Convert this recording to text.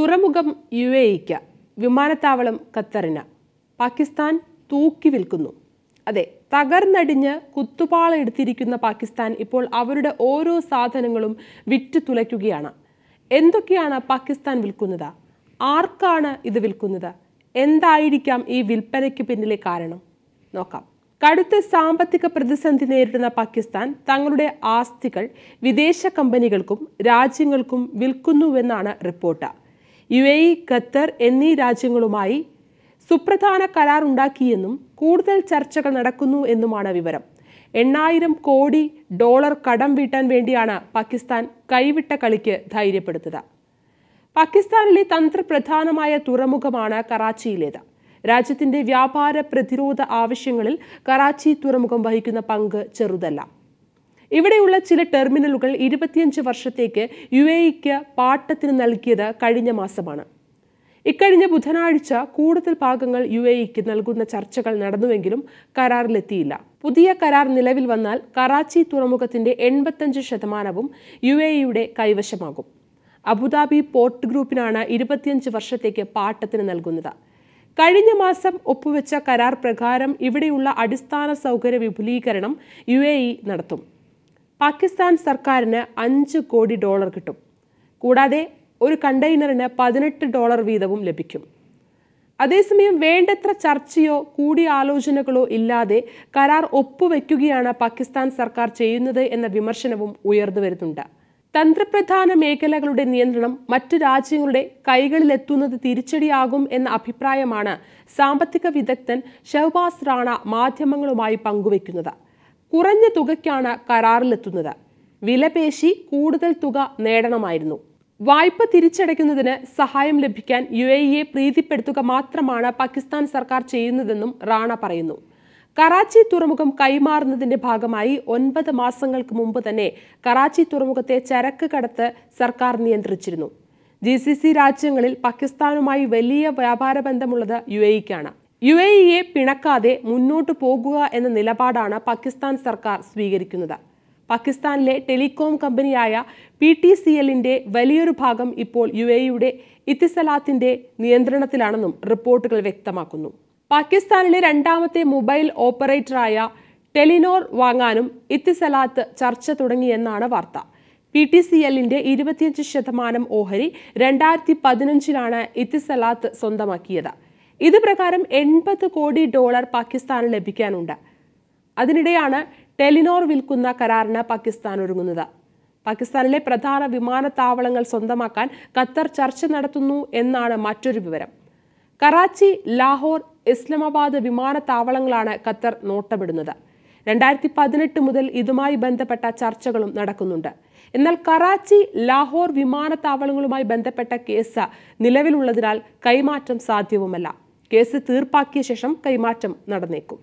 തുറമുഖം U A ഇക്ക് വിമാനത്താവളം ഖത്തറിന് പാകിസ്ഥാൻ തൂക്കി വിൽക്കുന്നു അതെ തകർന്നടിഞ്ഞ് കുത്തുപാള എടുത്തിരിക്കുന്ന പാകിസ്ഥാൻ ഇപ്പോൾ അവരുടെ ഓരോ സാധനങ്ങളും വിറ്റ് തുലയ്ക്കുകയാണ് എന്തൊക്കെയാണ് പാകിസ്ഥാൻ വിൽക്കുന്നത് ആർക്കാണ് ഇത് വിൽക്കുന്നത് എന്തായിരിക്കാം ഈ വിൽപ്പനയ്ക്ക് പിന്നിലെ കാരണം നോക്കാം കടുത്ത സാമ്പത്തിക പ്രതിസന്ധി നേരിടുന്ന പാകിസ്ഥാൻ തങ്ങളുടെ ആസ്തികൾ വിദേശ കമ്പനികൾക്കും രാജ്യങ്ങൾക്കും വിൽക്കുന്നുവെന്നാണ് report U A E Qatar എന്നീ രാജ്യങ്ങളുമായി സുപ്രധാന കരാർ ഉണ്ടാക്കിയെന്നും കൂടുതൽ ചർച്ചകൾ നടക്കുന്നു എന്നുമാണ് വിവരം എണ്ണായിരം കോടി ഡോളർ കടം വീട്ടാൻ വേണ്ടിയാണ് പാകിസ്ഥാൻ കൈവിട്ട കളിക്ക് ധൈര്യപ്പെടുത്തുക പാകിസ്ഥാനിലെ തന്ത്രപ്രധാനമായ തുറമുഖമാണ് കറാച്ചിയിലേത് രാജ്യത്തിന്റെ വ്യാപാര പ്രതിരോധ ആവശ്യങ്ങളിൽ കറാച്ചി തുറമുഖം വഹിക്കുന്ന പങ്ക് ചെറുതല്ല ഇവിടെയുള്ള ചില ടെർമിനലുകൾ ഇരുപത്തിയഞ്ച് വർഷത്തേക്ക് യു എ ഇക്ക് പാട്ടത്തിന് നൽകിയത് കഴിഞ്ഞ മാസമാണ് ഇക്കഴിഞ്ഞ ബുധനാഴ്ച കൂടുതൽ ഭാഗങ്ങൾ യു എ ഇക്ക് നൽകുന്ന ചർച്ചകൾ നടന്നുവെങ്കിലും കരാറിലെത്തിയില്ല പുതിയ കരാർ നിലവിൽ വന്നാൽ കറാച്ചി തുറമുഖത്തിന്റെ എൺപത്തഞ്ച് ശതമാനവും യു എ ഇയുടെ കൈവശമാകും അബുദാബി പോർട്ട് ഗ്രൂപ്പിനാണ് ഇരുപത്തിയഞ്ച് വർഷത്തേക്ക് പാട്ടത്തിന് നൽകുന്നത് കഴിഞ്ഞ മാസം ഒപ്പുവെച്ച കരാർ പ്രകാരം ഇവിടെയുള്ള അടിസ്ഥാന സൗകര്യ വിപുലീകരണം യു നടത്തും പാകിസ്ഥാൻ സർക്കാരിന് അഞ്ച് കോടി ഡോളർ കിട്ടും കൂടാതെ ഒരു കണ്ടെയ്നറിന് പതിനെട്ട് ഡോളർ വീതവും ലഭിക്കും അതേസമയം വേണ്ടത്ര ചർച്ചയോ കൂടിയാലോചനകളോ ഇല്ലാതെ കരാർ ഒപ്പുവെക്കുകയാണ് പാകിസ്ഥാൻ സർക്കാർ ചെയ്യുന്നത് എന്ന വിമർശനവും ഉയർന്നു വരുന്നുണ്ട് തന്ത്രപ്രധാന മേഖലകളുടെ നിയന്ത്രണം മറ്റു രാജ്യങ്ങളുടെ കൈകളിലെത്തുന്നത് തിരിച്ചടിയാകും എന്ന അഭിപ്രായമാണ് സാമ്പത്തിക വിദഗ്ധൻ ഷഹബാസ് റാണ മാധ്യമങ്ങളുമായി പങ്കുവയ്ക്കുന്നത് കുറഞ്ഞ തുകയ്ക്കാണ് കരാറിലെത്തുന്നത് വിലപേശി കൂടുതൽ തുക നേടണമായിരുന്നു വായ്പ തിരിച്ചടയ്ക്കുന്നതിന് സഹായം ലഭിക്കാൻ യു എ ഇയെ പ്രീതിപ്പെടുത്തുക മാത്രമാണ് പാകിസ്ഥാൻ സർക്കാർ ചെയ്യുന്നതെന്നും റാണ പറയുന്നു കറാച്ചി തുറമുഖം കൈമാറുന്നതിന്റെ ഭാഗമായി ഒൻപത് മാസങ്ങൾക്ക് മുമ്പ് തന്നെ കറാച്ചി തുറമുഖത്തെ ചരക്ക് കടത്ത് സർക്കാർ നിയന്ത്രിച്ചിരുന്നു ജി സി സി രാജ്യങ്ങളിൽ പാകിസ്ഥാനുമായി വലിയ വ്യാപാര ബന്ധമുള്ളത് യു എയ്ക്കാണ് യു എ ഇയെ പിണക്കാതെ മുന്നോട്ടു പോകുക എന്ന നിലപാടാണ് പാകിസ്ഥാൻ സർക്കാർ സ്വീകരിക്കുന്നത് പാകിസ്ഥാനിലെ ടെലികോം കമ്പനിയായ പി ടി സി എല്ലിൻ്റെ വലിയൊരു ഭാഗം ഇപ്പോൾ യു ഇയുടെ ഇത്തിസലാത്തിൻ്റെ നിയന്ത്രണത്തിലാണെന്നും റിപ്പോർട്ടുകൾ വ്യക്തമാക്കുന്നു പാകിസ്ഥാനിലെ രണ്ടാമത്തെ മൊബൈൽ ഓപ്പറേറ്ററായ ടെലിനോർ വാങ്ങാനും ഇത്തിസലാത്ത് ചർച്ച തുടങ്ങിയെന്നാണ് വാർത്ത പി ടി സി എല്ലിൻ്റെ ഇരുപത്തിയഞ്ച് ശതമാനം ഓഹരി രണ്ടായിരത്തി പതിനഞ്ചിലാണ് ഇത്തിസലാത്ത് സ്വന്തമാക്കിയത് ഇത് പ്രകാരം എൺപത് കോടി ഡോളർ പാകിസ്ഥാന് ലഭിക്കാനുണ്ട് അതിനിടെയാണ് ടെലിനോർ വിൽക്കുന്ന കരാറിന് പാകിസ്ഥാൻ ഒരുങ്ങുന്നത് പാകിസ്ഥാനിലെ പ്രധാന വിമാനത്താവളങ്ങൾ സ്വന്തമാക്കാൻ ഖത്തർ ചർച്ച നടത്തുന്നു എന്നാണ് മറ്റൊരു വിവരം കറാച്ചി ലാഹോർ ഇസ്ലാമാബാദ് വിമാനത്താവളങ്ങളാണ് ഖത്തർ നോട്ടമിടുന്നത് രണ്ടായിരത്തി പതിനെട്ട് മുതൽ ഇതുമായി ബന്ധപ്പെട്ട ചർച്ചകളും നടക്കുന്നുണ്ട് എന്നാൽ കറാച്ചി ലാഹോർ വിമാനത്താവളങ്ങളുമായി ബന്ധപ്പെട്ട കേസ് നിലവിലുള്ളതിനാൽ കൈമാറ്റം സാധ്യവുമല്ല കേസ് തീർപ്പാക്കിയ ശേഷം കൈമാറ്റം നടന്നേക്കും